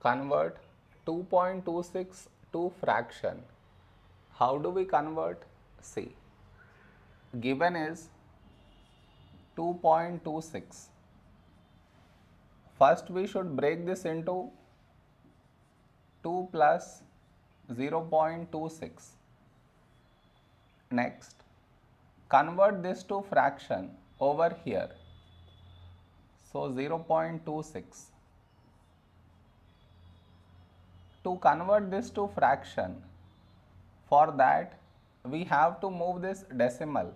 convert 2.26 to fraction. How do we convert? See, given is 2.26. First we should break this into 2 plus 0.26. Next, convert this to fraction over here. So 0.26 to convert this to fraction, for that we have to move this decimal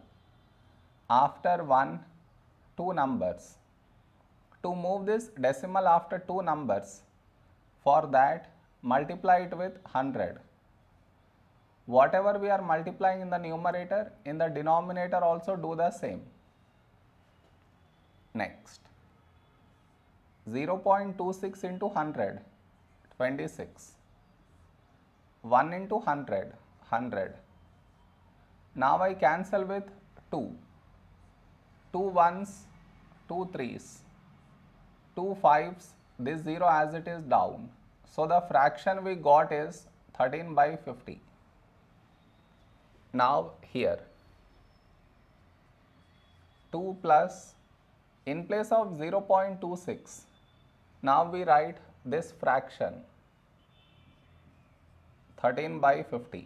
after 1, 2 numbers. To move this decimal after 2 numbers, for that multiply it with 100. Whatever we are multiplying in the numerator, in the denominator also do the same. Next, 0 0.26 into 100, 26. 1 into 100, 100. Now I cancel with 2. 2 ones, 2 threes, 2 fives, this 0 as it is down. So the fraction we got is 13 by 50. Now here 2 plus in place of 0 0.26 now we write this fraction 13 by 50.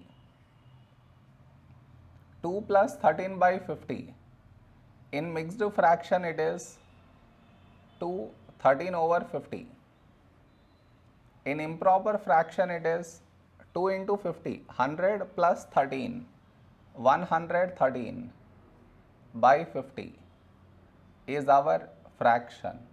2 plus 13 by 50. In mixed fraction it is 2 13 over 50. In improper fraction it is 2 into 50 100 plus 13 113 by 50 is our fraction.